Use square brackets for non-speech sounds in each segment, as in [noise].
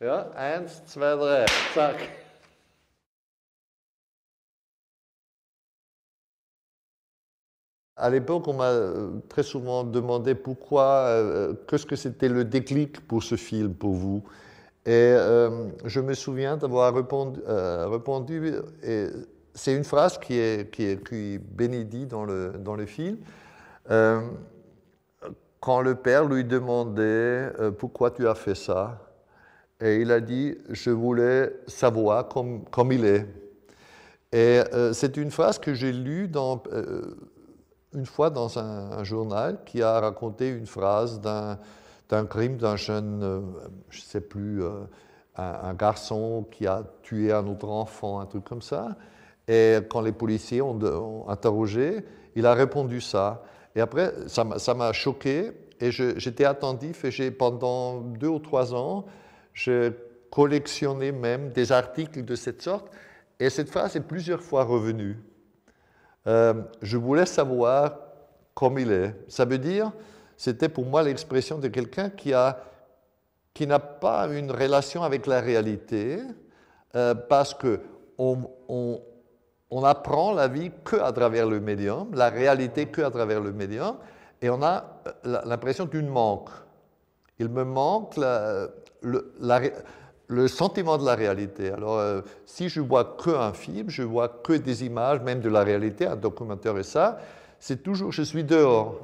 À l'époque, on m'a euh, très souvent demandé pourquoi, euh, euh, qu'est-ce que c'était le déclic pour ce film, pour vous. Et je me souviens d'avoir répondu, c'est une phrase qui est, qui est, dans le, dans le film. quand le père lui demandait pourquoi tu as fait ça, et il a dit, je voulais savoir comme, comme il est. Et euh, c'est une phrase que j'ai lue dans, euh, une fois dans un, journal qui a raconté une phrase d'un, crime d'un jeune, euh, je ne sais plus, un, garçon qui a tué un autre enfant, un truc comme ça. Et quand les policiers ont, interrogé, il a répondu ça. Et après, ça, m'a choqué et j'étais attentif et j'ai pendant deux ou trois ans, je collectionnais même des articles de cette sorte, et cette phrase est plusieurs fois revenue. Euh, je voulais savoir comme il est. Ça veut dire, c'était pour moi l'expression de quelqu'un qui a qui n'a pas une relation avec la réalité, euh, parce que on, on, on, apprend la vie que à travers le médium, la réalité que à travers le médium, et on a euh, l'impression d'une manque il me manque le, sentiment de la réalité. Alors, euh, si je vois que un film, je vois que des images, même de la réalité, un documentaire et ça, c'est toujours je suis dehors.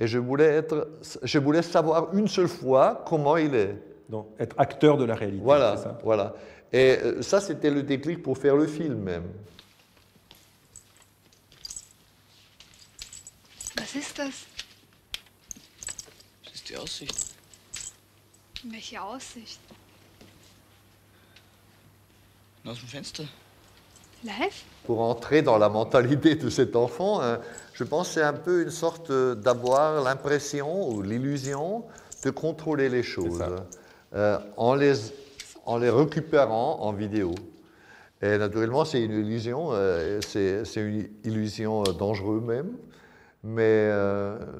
Et je voulais, être, je voulais savoir une seule fois comment il est. Donc, être acteur de la réalité. Voilà, voilà. Et euh, ça, c'était le déclic pour faire le film même. Bah, aussi. Dans le Live? Pour entrer dans la mentalité de cet enfant, hein, je pense que c'est un peu une sorte d'avoir l'impression ou l'illusion de contrôler les choses euh, en, les, en les récupérant en vidéo. Et naturellement, c'est une illusion, euh, c'est une illusion euh, dangereuse même, mais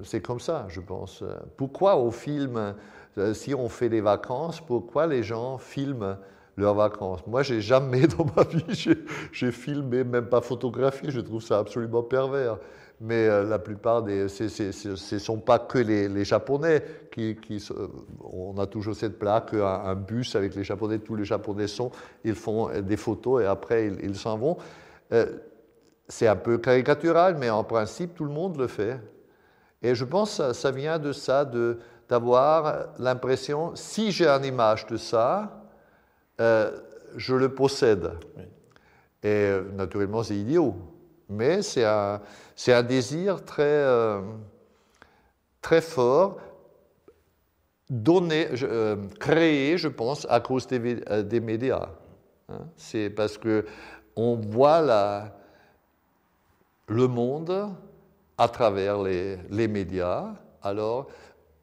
c'est comme ça, je pense. Pourquoi au film euh, si on fait des vacances, pourquoi les gens filment leurs vacances. Moi, j'ai jamais [laughs] dans ma vie, j'ai filmé, même pas photographié, je trouve ça absolument pervers. Mais euh, la plupart des. ce ne sont pas que les, Japonais qui, euh, On a toujours cette plaque, un, bus avec les Japonais, tous les Japonais sont, ils font des photos et après ils s'en vont. c'est un peu caricatural, mais en principe, tout le monde le fait. Et je pense que ça, ça vient de ça, de d'avoir l'impression, si j'ai une image de ça, euh, je le possède. Et euh, naturellement, c'est idiot. Mais c'est un, un, désir très, euh, très fort, donné, créé, je pense, à cause des, des médias. Hein. C'est parce que on voit la, le monde à travers les, les médias. Alors,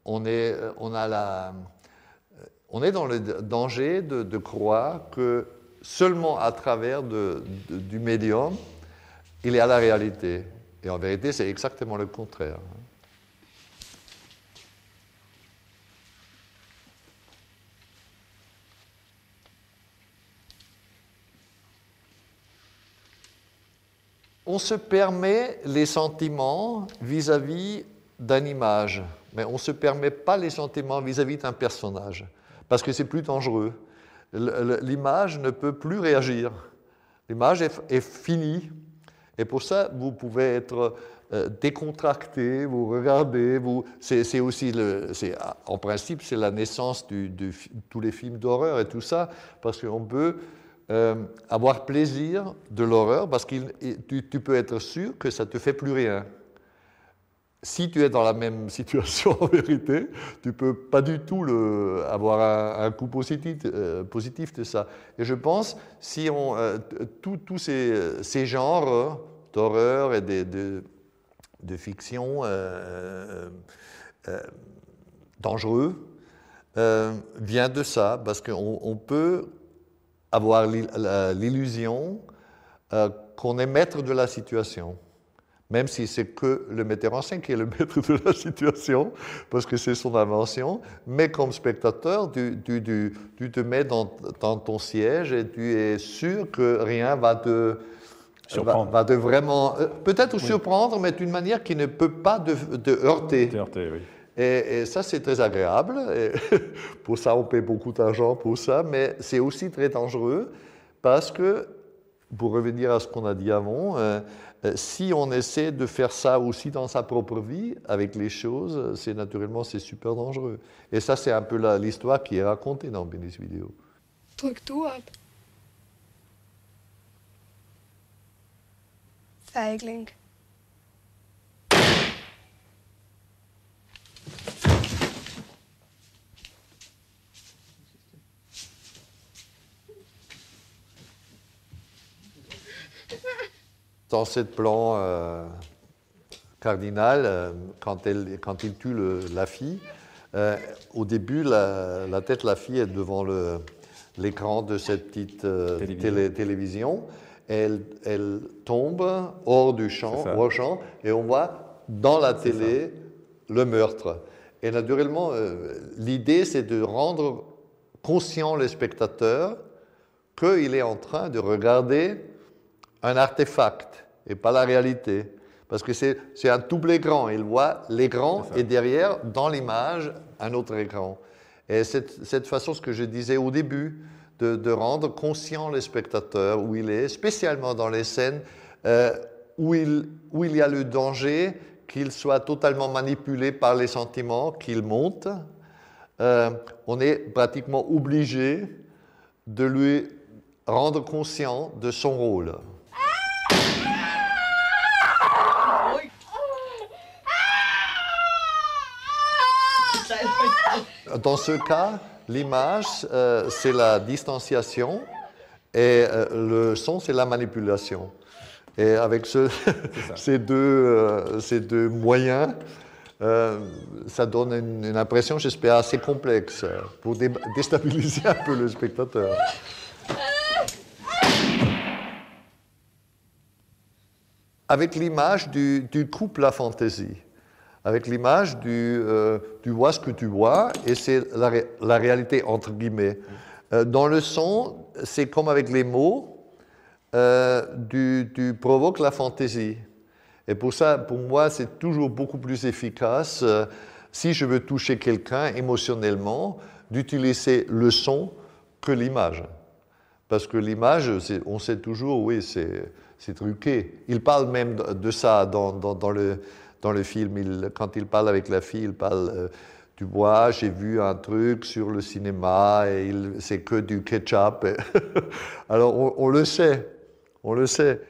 on est, euh, on a la, euh, on est dans le danger de, croire que seulement à travers du médium, il y a la réalité. Et en vérité, c'est exactement le contraire. On se permet les sentiments vis-à-vis vis à vis image, mais on ne se permet pas les sentiments vis-à-vis d'un personnage, parce que c'est plus dangereux. L'image ne peut plus réagir. L'image est, finie. Et pour ça, vous pouvez être euh, décontracté, vous regardez, vous... C'est, aussi, le, en principe, c'est la naissance de du, tous les films d'horreur et tout ça, parce qu'on peut euh, avoir plaisir de l'horreur, parce que tu, tu peux être sûr que ça ne te fait plus rien si tu es dans la même [laughs] situation en vérité, tu ne peux pas du tout avoir un, coup euh, positif, de ça. Et je pense, si euh, tous ces, genres d'horreur et de, fiction euh, dangereux vient de ça, parce qu'on peut avoir l'illusion qu'on est maître de la situation même si c'est que le metteur en scène qui est le [laughs] maître de la situation, parce que c'est son invention, mais comme spectateur, tu, te mets dans, ton siège et tu es sûr que rien va te... Va, te vraiment, euh, peut-être surprendre, mais d'une manière qui ne peut pas te, heurter. Et, ça, c'est très agréable. [laughs] pour ça, on paie beaucoup d'argent pour ça, mais c'est aussi très dangereux parce que, pour revenir à ce qu'on a dit avant, euh, euh, si on essaie de faire ça aussi dans sa propre vie, avec les choses, c'est naturellement c'est super dangereux. Et ça, c'est un peu l'histoire qui est racontée dans Bénis Vidéo dans cette plan euh, cardinal, euh, quand, elle, quand, il tue la fille, euh, au début, la, tête de la fille est devant l'écran de cette petite télévision. Elle, elle, tombe hors du champ, champ, et on voit dans la télé le meurtre. Et naturellement, l'idée, c'est de rendre conscient le spectateur qu'il est en train de regarder un artefact et pas la réalité. Parce que c'est un double écran. Il voit l'écran et derrière, dans l'image, un autre écran. Et cette, cette façon, ce que je disais au début, de, rendre conscient le spectateur où il est, spécialement dans les scènes euh, où, il, y a le danger qu'il soit totalement manipulé par les sentiments qu'il monte. Euh, on est pratiquement obligé de lui rendre conscient de son rôle. dans ce cas, l'image, euh, c'est la distanciation et euh, le son, c'est la manipulation. Et avec [laughs] euh, ces, deux, moyens, ça donne une, impression, j'espère, assez complexe pour déstabiliser un peu le spectateur. Avec l'image du, du couple à fantaisie avec l'image du tu euh, vois ce que tu vois et c'est la, la, réalité entre guillemets. Euh, dans le son, c'est comme avec les mots, euh, tu, provoques la fantaisie. Et pour ça, pour moi, c'est toujours beaucoup plus efficace si je veux toucher quelqu'un émotionnellement d'utiliser le son que l'image. Parce que l'image, on sait toujours, oui, c'est truqué. Il parle même de ça dans, dans le dans le film, il, quand il parle avec la fille, il parle euh, du bois, j'ai vu un truc sur le cinéma et c'est que du ketchup. [laughs] Alors on, le sait, on le sait.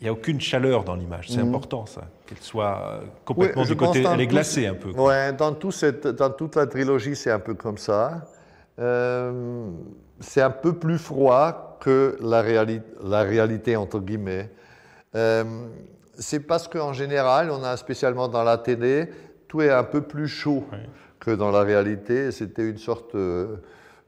Il n'y a aucune chaleur dans l'image, c'est mm. important ça, qu'elle soit euh, complètement du côté, elle est glacée un peu. Oui, dans, tout dans toute la trilogie c'est un peu comme ça. Euh, c'est un peu plus froid que la, la réalité entre guillemets c'est parce qu'en général, on a spécialement dans la télé, tout est un peu plus chaud que dans la réalité. C'était une sorte euh,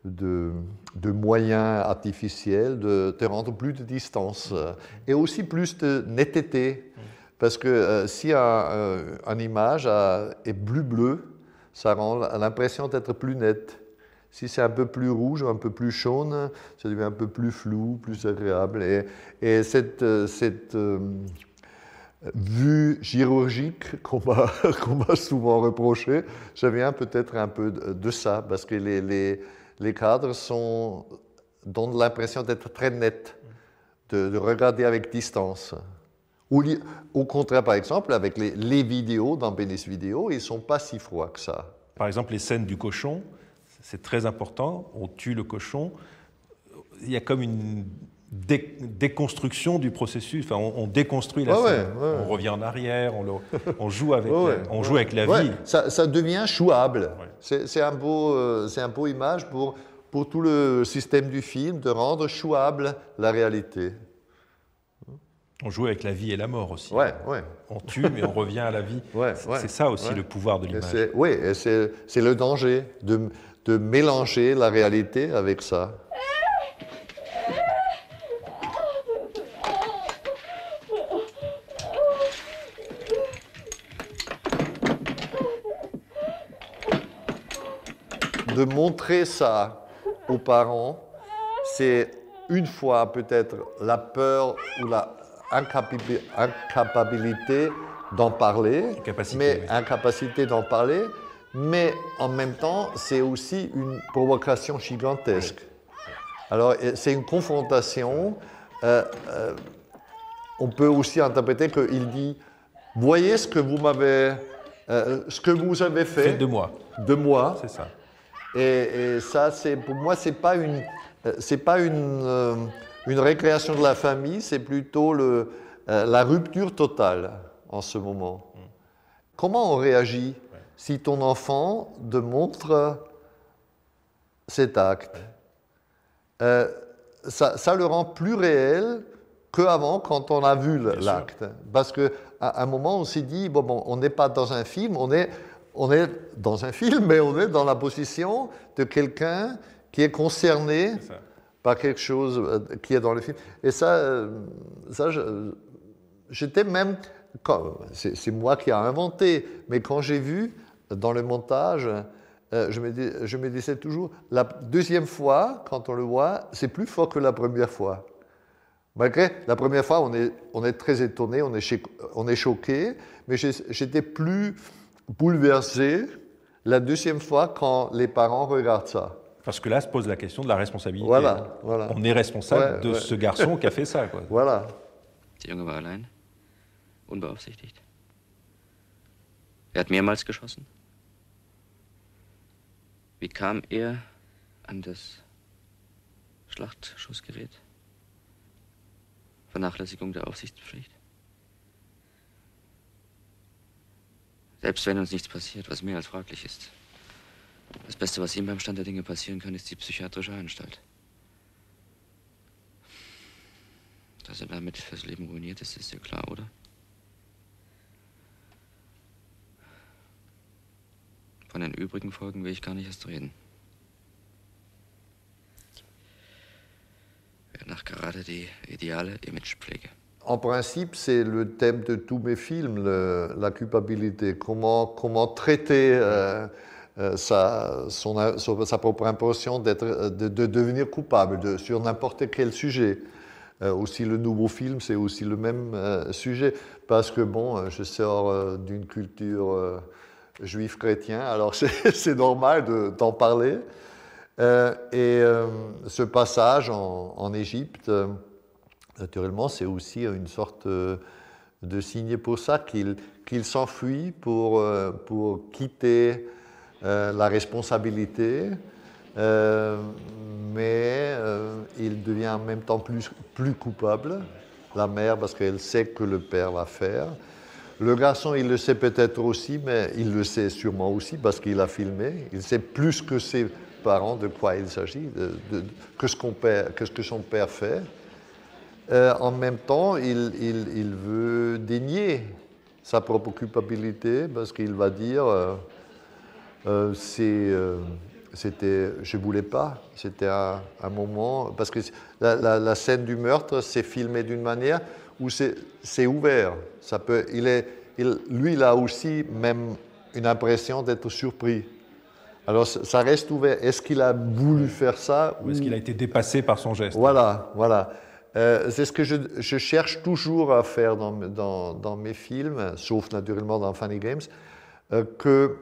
de, de moyen artificiel de te rendre plus de distance euh, et aussi plus de netteté. Parce que euh, si un, une image est plus bleu ça rend l'impression d'être plus nette. Si c'est un peu plus rouge un peu plus jaune, ça devient un peu plus flou, plus agréable. Et, cette, cette vue chirurgique [laughs] qu'on m'a, souvent reproché, je viens peut-être un peu de ça, parce que les, cadres sont, donnent l'impression d'être très nets, de, regarder avec distance. au contraire, par exemple, avec les, vidéos dans Bénis Vidéo, ils ne sont pas si froids que ça. Par exemple, les scènes du cochon, c'est très important, on tue le cochon, il y a comme une déconstruction du processus. on, déconstruit la scène. on revient en arrière, on, [laughs] joue avec, la, on joue avec la vie. Ça, devient chouable. C'est un, beau, euh, un beau image pour, pour tout le système du film, de rendre chouable la réalité. On joue avec la vie et la mort aussi. On tue, mais on revient à la vie. [laughs] c'est ça aussi le pouvoir de l'image. Oui, c'est le danger de, de mélanger la réalité avec ça. de montrer ça aux parents, c'est une fois peut-être la peur ou la incapacité d'en parler, mais incapacité d'en parler, mais en même temps, c'est aussi une provocation gigantesque. Alors, c'est une confrontation. Euh, euh, on peut aussi interpréter qu'il dit, voyez ce que vous m'avez, euh, ce que vous avez fait, fait de moi, de moi, c'est ça. Et, ça, c'est pour moi, c'est pas une, euh, c'est pas euh, une, récréation de la famille, c'est plutôt le, euh, la rupture totale en ce moment. Comment on réagit si ton enfant te montre cet acte ça, ça, le rend plus réel qu'avant quand on a vu l'acte. Parce qu'à un moment, on s'est dit, bon, bon on n'est pas dans un film, on est, on est dans un film, mais on est dans la position de quelqu'un qui est concerné par quelque chose euh, qui est dans le film. Et ça, euh, ça j'étais même, c'est moi qui a inventé, mais quand j'ai vu dans le montage, euh, je me, disais toujours, la deuxième fois, quand on le voit, c'est plus fort que la première fois. Malgré la première fois, on est, très étonné, on est choqué, mais j'étais plus bouleversé la deuxième fois quand les parents regardent ça. Parce que là se pose la question de la responsabilité. Voilà, hein. voilà. On est responsable de ce garçon qui a fait ça. Quoi. [laughs] Voilà. Der Junge war allein, unbeaufsichtigt. Er hat mehrmals geschossen. Wie kam er an das Schlachtschussgerät? Vernachlässigung der Aufsichtspflicht? Selbst wenn uns nichts passiert, was mehr als fraglich ist. Das Beste, was ihm beim Stand der Dinge passieren kann, ist die psychiatrische Anstalt. Dass er damit fürs Leben ruiniert ist, ist ja klar, oder? Von den übrigen Folgen will ich gar nicht erst reden. Wäre nach gerade die ideale Imagepflege. en principe, c'est le thème de tous mes films, la culpabilité. Comment, comment traiter euh, euh, sa, son, propre impression de, de, devenir coupable de, sur n'importe quel sujet. Euh, aussi le nouveau film, c'est aussi le même sujet. Parce que, bon, je sors d'une culture juive-chrétienne, alors [laughs] c'est normal d'en parler. et ce passage en, en Égypte naturellement, c'est aussi euh, une sorte euh, de signe pour ça qu'il s'enfuit pour, euh, pour quitter la responsabilité, mais il devient en même temps plus, plus coupable, la mère, parce qu'elle sait que le père va faire. Le garçon, il le sait peut-être aussi, mais il le sait sûrement aussi parce qu'il a filmé. Il sait plus que ses parents de quoi il s'agit, de, que, ce que ce que son père fait. Euh, en même temps, il, veut dénier sa propre culpabilité parce qu'il va dire euh, euh, euh c'était, je voulais pas, c'était un, moment, parce que la, scène du meurtre, s'est filmé d'une manière où c'est, ouvert. Ça peut, il est, il, lui, il a aussi même une impression d'être surpris. Alors ça reste ouvert. Est-ce qu'il a voulu faire ça ou... est-ce qu'il a été dépassé par son geste Voilà, voilà. Euh, c'est ce que je, cherche toujours à faire dans, mes films, sauf naturellement dans Funny Games, euh, que,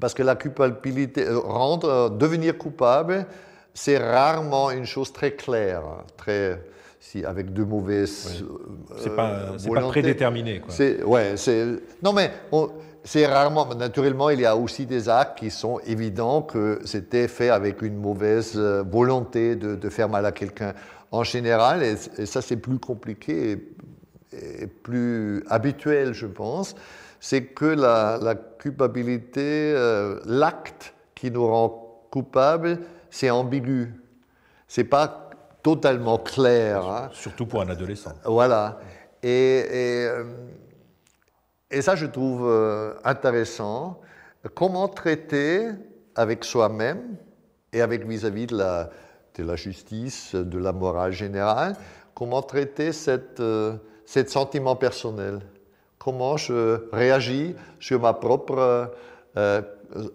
parce que la culpabilité, euh, rendre, devenir coupable, c'est rarement une chose très claire, très, si, avec de mauvaises. C'est pas, pas, prédéterminé. Quoi. Ouais, non, mais c'est rarement, naturellement, il y a aussi des actes qui sont évidents que c'était fait avec une mauvaise euh, volonté de, faire mal à quelqu'un en général, et, ça c'est plus compliqué et, plus habituel, je pense, c'est que la, culpabilité, euh, l'acte qui nous rend coupable, c'est ambigu. C'est pas totalement clair. Hein. Surtout pour un adolescent. Voilà. Et, euh, et ça, je trouve euh, intéressant, comment traiter avec soi-même et avec vis-à-vis de, la, la, justice, de la morale générale, comment traiter cette, euh, sentiment personnel, comment je réagis sur ma propre, euh,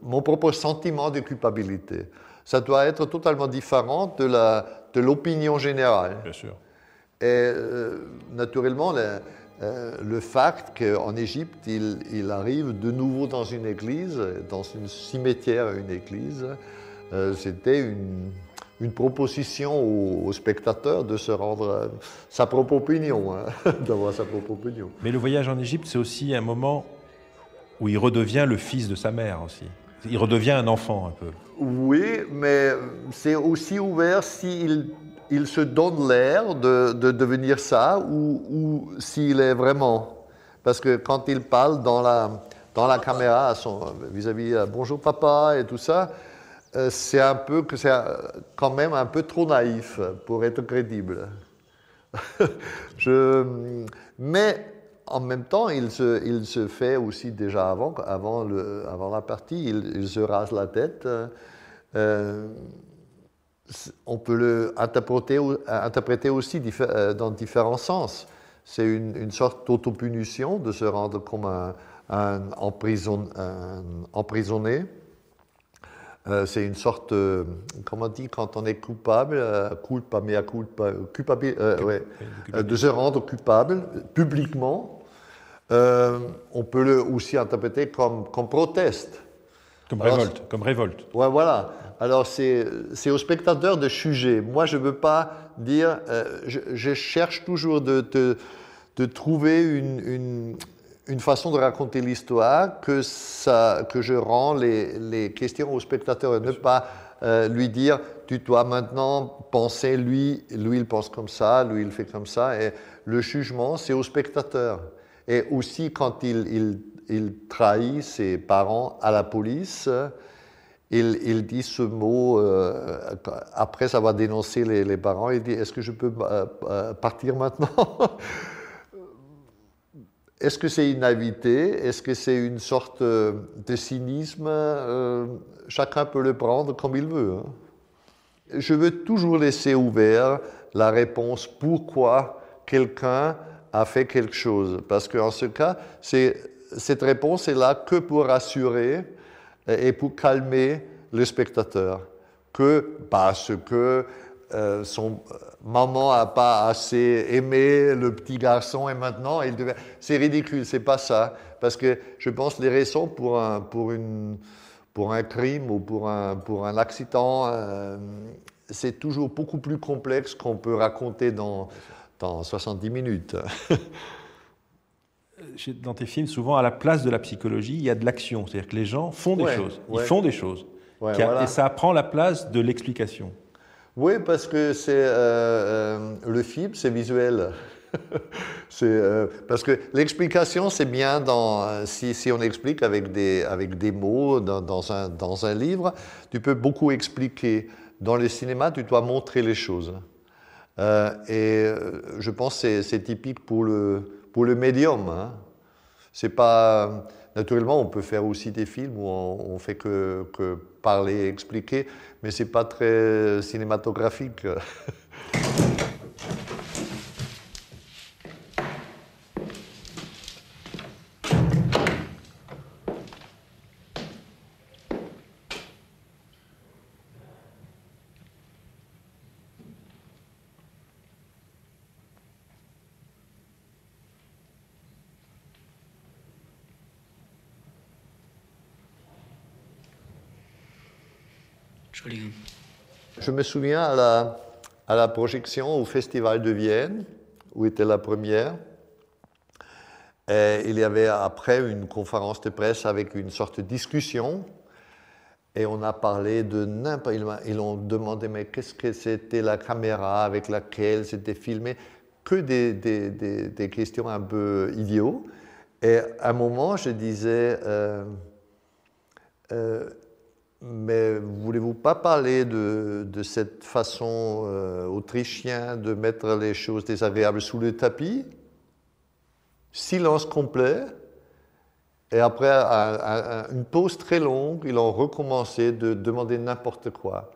mon propre sentiment de culpabilité. Ça doit être totalement différent de l'opinion de générale. Bien sûr. Et naturellement, euh, le fait qu'en Égypte, il, arrive de nouveau dans une église, dans une cimetière à une église. Euh, c'était une, proposition aux, spectateur spectateurs de se rendre euh, sa propre opinion, hein, [laughs] d'avoir sa propre opinion. Mais le voyage en Égypte, c'est aussi un moment où il redevient le fils de sa mère aussi. Il redevient un enfant un peu. Oui, mais c'est aussi ouvert s'il il se donne l'air de, devenir ça ou, s'il est vraiment. Parce que quand il parle dans la, dans la caméra vis-à-vis de euh, « Bonjour papa et tout ça, euh, c'est un peu que c'est euh, quand même un peu trop naïf pour être crédible. [laughs] Je, mais en même temps, il se, il se fait aussi déjà avant, avant, le, avant la partie, il, se rase la tête on peut le interpréter, aussi euh, dans différents sens. C'est une, sorte d'autopunition, de se rendre comme un, emprisonné. Euh, c'est une sorte, euh, comment on dit, quand on est coupable, culpa, mea de se rendre coupable publiquement. on peut le aussi interpréter comme, comme proteste comme révolte, comme révolte. voilà. Alors c'est au spectateur de juger. Moi, je ne veux pas dire, euh, je, cherche toujours de, trouver une, une, façon de raconter l'histoire que, que je rends les, questions au spectateur et ne pas euh, lui dire, tu dois maintenant penser, lui, lui il pense comme ça, lui il fait comme ça. Et le jugement, c'est au spectateur. Et aussi quand il, il il trahit ses parents à la police. Il, dit ce mot, euh, après avoir dénoncé les, les parents, il dit, est-ce que je peux euh, euh, partir maintenant [laughs] Est-ce que c'est invité Est-ce que c'est une sorte de cynisme Chacun peut le prendre comme il veut. Hein. Je veux toujours laisser ouvert la réponse pourquoi quelqu'un a fait quelque chose. Parce qu'en ce cas, c'est cette réponse est là que pour rassurer euh, et pour calmer le spectateur, que parce que euh, son euh, maman n'a pas assez aimé le petit garçon et maintenant il devait... C'est ridicule, c'est pas ça. Parce que je pense les raisons pour un, pour une, pour un crime ou pour un, pour un accident, c'est toujours beaucoup plus complexe qu'on peut raconter dans, dans 70 minutes. [laughs] dans tes films, souvent à la place de la psychologie, il y a de l'action. C'est-à-dire que les gens font des choses. Ils font des choses. Et ça prend la place de l'explication. Oui, parce que c'est euh, euh, le film, c'est visuel. [laughs] Euh, parce que l'explication, c'est bien dans, si, on explique avec des, avec des mots dans, dans, un, dans un livre, tu peux beaucoup expliquer. Dans le cinéma, tu dois montrer les choses. et je pense que c'est typique pour le, pour le médium. Hein. C'est pas. Naturellement, on peut faire aussi des films où on, fait que, que, parler, expliquer, mais c'est pas très cinématographique. [laughs] Je me souviens à la, à la projection au Festival de Vienne, où était la première. Et il y avait après une conférence de presse avec une sorte de discussion. Et on a parlé de n'importe. Ils ont demandé, mais qu'est-ce que c'était la caméra avec laquelle c'était filmé Que des, questions un peu idiotes. Et à un moment, je disais. euh, euh mais voulez-vous pas parler de, de cette façon euh, autrichienne de mettre les choses désagréables sous le tapis Silence complet. Et après une pause très longue, ils ont recommencé de demander n'importe quoi.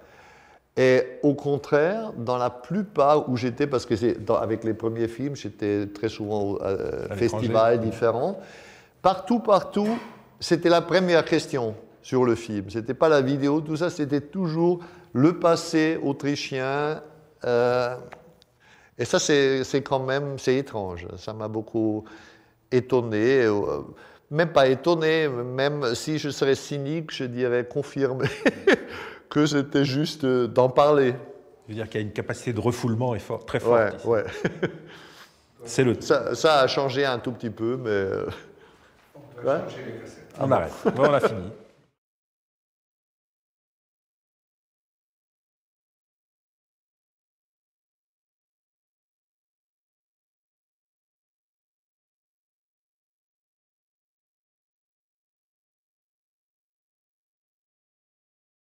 Et au contraire, dans la plupart où j'étais, parce que c'est avec les premiers films, j'étais très souvent euh, à festivals différents, partout, partout, c'était la première question sur le film. c'était pas la vidéo, tout ça, c'était toujours le passé autrichien. Euh, et ça, c'est quand même, c'est étrange. Ça m'a beaucoup étonné, euh, même pas étonné, même si je serais cynique, je dirais confirmé [laughs] que c'était juste euh, d'en parler. Je veux dire qu'il y a une capacité de refoulement très forte. Ouais, [laughs] c'est le. Ça, ça, a changé un tout petit peu, mais. On, les on arrête. on a fini.